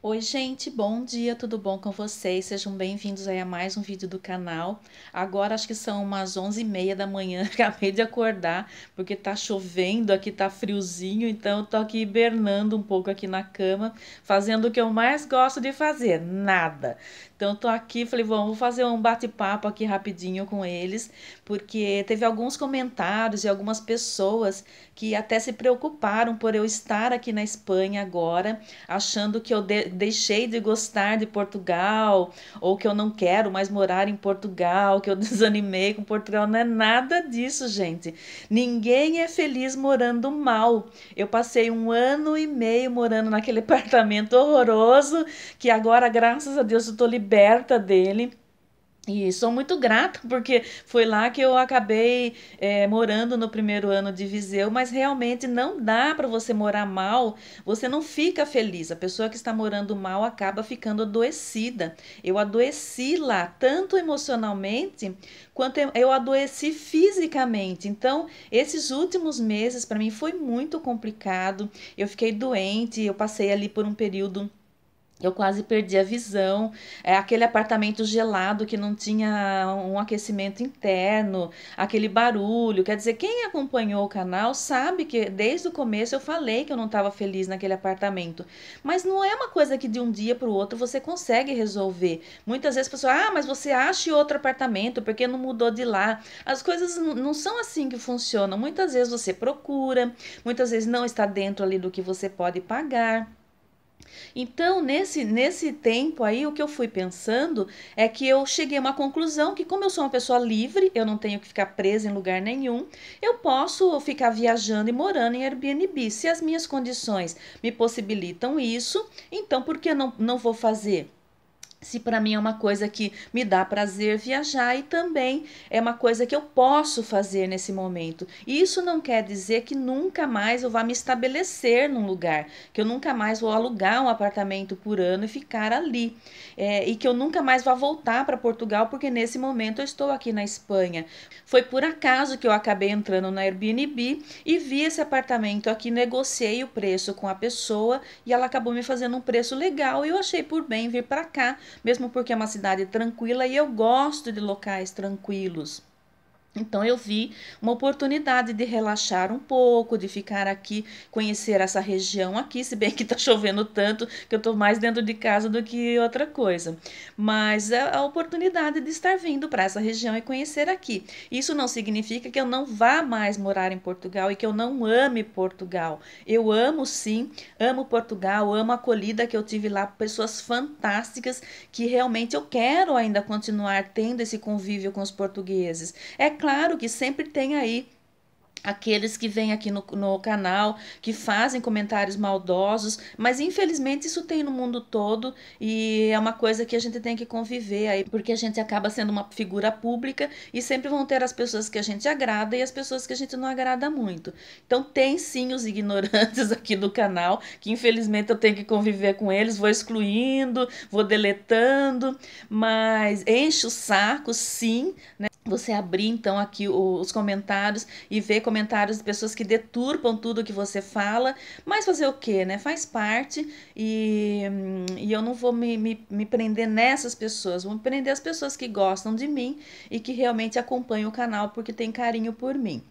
Oi gente, bom dia, tudo bom com vocês? Sejam bem-vindos aí a mais um vídeo do canal. Agora acho que são umas 11h30 da manhã, acabei de acordar, porque tá chovendo, aqui tá friozinho, então eu tô aqui hibernando um pouco aqui na cama, fazendo o que eu mais gosto de fazer, nada. Então eu tô aqui, falei, bom, vou fazer um bate-papo aqui rapidinho com eles, porque teve alguns comentários e algumas pessoas que até se preocuparam por eu estar aqui na Espanha agora, achando que eu... De deixei de gostar de Portugal, ou que eu não quero mais morar em Portugal, que eu desanimei com Portugal. Não é nada disso, gente. Ninguém é feliz morando mal. Eu passei um ano e meio morando naquele apartamento horroroso, que agora, graças a Deus, eu estou liberta dele. E sou muito grata, porque foi lá que eu acabei é, morando no primeiro ano de Viseu, mas realmente não dá para você morar mal, você não fica feliz. A pessoa que está morando mal acaba ficando adoecida. Eu adoeci lá, tanto emocionalmente quanto eu adoeci fisicamente. Então, esses últimos meses para mim foi muito complicado. Eu fiquei doente, eu passei ali por um período eu quase perdi a visão. É aquele apartamento gelado que não tinha um aquecimento interno, aquele barulho. Quer dizer, quem acompanhou o canal sabe que desde o começo eu falei que eu não estava feliz naquele apartamento. Mas não é uma coisa que de um dia para o outro você consegue resolver. Muitas vezes a pessoa, ah, mas você acha outro apartamento porque não mudou de lá. As coisas não são assim que funcionam. Muitas vezes você procura, muitas vezes não está dentro ali do que você pode pagar. Então, nesse, nesse tempo aí, o que eu fui pensando é que eu cheguei a uma conclusão que, como eu sou uma pessoa livre, eu não tenho que ficar presa em lugar nenhum, eu posso ficar viajando e morando em Airbnb. Se as minhas condições me possibilitam isso, então por que não, não vou fazer? se para mim é uma coisa que me dá prazer viajar e também é uma coisa que eu posso fazer nesse momento. Isso não quer dizer que nunca mais eu vá me estabelecer num lugar, que eu nunca mais vou alugar um apartamento por ano e ficar ali, é, e que eu nunca mais vá voltar para Portugal porque nesse momento eu estou aqui na Espanha. Foi por acaso que eu acabei entrando na Airbnb e vi esse apartamento aqui, negociei o preço com a pessoa e ela acabou me fazendo um preço legal e eu achei por bem vir para cá mesmo porque é uma cidade tranquila e eu gosto de locais tranquilos. Então eu vi uma oportunidade de relaxar um pouco, de ficar aqui, conhecer essa região aqui, se bem que está chovendo tanto que eu estou mais dentro de casa do que outra coisa. Mas é a oportunidade de estar vindo para essa região e conhecer aqui. Isso não significa que eu não vá mais morar em Portugal e que eu não ame Portugal. Eu amo sim, amo Portugal, amo a acolhida que eu tive lá, pessoas fantásticas que realmente eu quero ainda continuar tendo esse convívio com os portugueses. É claro que sempre tem aí aqueles que vêm aqui no, no, canal, que fazem comentários maldosos, mas infelizmente isso tem no mundo todo e é uma coisa que a gente tem que conviver aí, porque a gente acaba sendo uma figura pública e sempre vão ter as pessoas que a gente agrada e as pessoas que a gente não agrada muito. Então tem sim os ignorantes aqui do canal, que infelizmente eu tenho que conviver com eles, vou excluindo, vou deletando, mas enche o saco sim, né? Você abrir então aqui os comentários e ver comentários de pessoas que deturpam tudo que você fala, mas fazer o que, né? Faz parte e, hum, e eu não vou me, me, me prender nessas pessoas, vou me prender as pessoas que gostam de mim e que realmente acompanham o canal porque tem carinho por mim.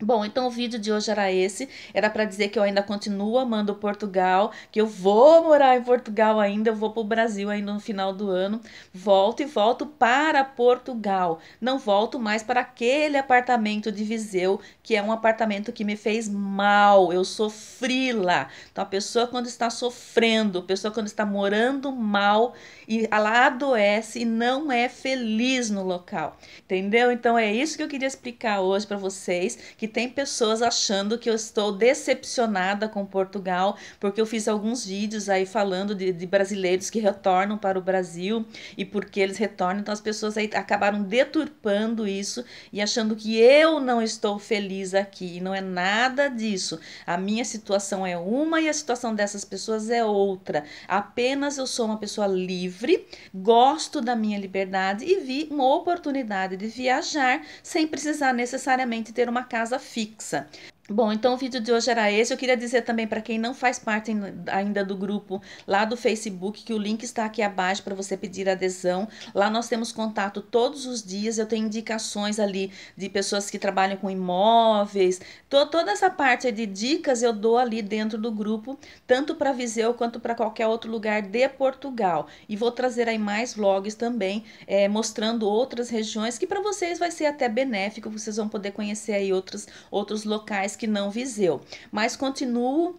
Bom, então o vídeo de hoje era esse. Era para dizer que eu ainda continuo amando Portugal, que eu vou morar em Portugal ainda, eu vou para o Brasil ainda no final do ano. Volto e volto para Portugal. Não volto mais para aquele apartamento de Viseu, que é um apartamento que me fez mal. Eu sofri lá. Então a pessoa quando está sofrendo, a pessoa quando está morando mal, e ela adoece e não é feliz no local. Entendeu? Então é isso que eu queria explicar hoje para vocês, que tem pessoas achando que eu estou decepcionada com Portugal, porque eu fiz alguns vídeos aí falando de, de brasileiros que retornam para o Brasil e porque eles retornam, então as pessoas aí acabaram deturpando isso e achando que eu não estou feliz aqui. E não é nada disso. A minha situação é uma e a situação dessas pessoas é outra. Apenas eu sou uma pessoa livre, gosto da minha liberdade e vi uma oportunidade de viajar sem precisar necessariamente ter uma casa fixa. Bom, então o vídeo de hoje era esse. Eu queria dizer também para quem não faz parte ainda do grupo lá do Facebook que o link está aqui abaixo para você pedir adesão. Lá nós temos contato todos os dias. Eu tenho indicações ali de pessoas que trabalham com imóveis. Tô, toda essa parte de dicas eu dou ali dentro do grupo, tanto para Viseu quanto para qualquer outro lugar de Portugal. E vou trazer aí mais vlogs também, é, mostrando outras regiões que para vocês vai ser até benéfico. Vocês vão poder conhecer aí outros, outros locais que não Viseu. Mas continuo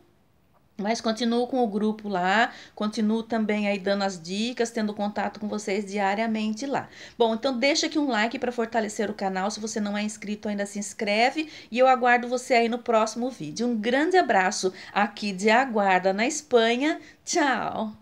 mas continuo com o grupo lá, continuo também aí dando as dicas, tendo contato com vocês diariamente lá. Bom, então deixa aqui um like para fortalecer o canal. Se você não é inscrito ainda, se inscreve e eu aguardo você aí no próximo vídeo. Um grande abraço aqui de Aguarda, na Espanha. Tchau!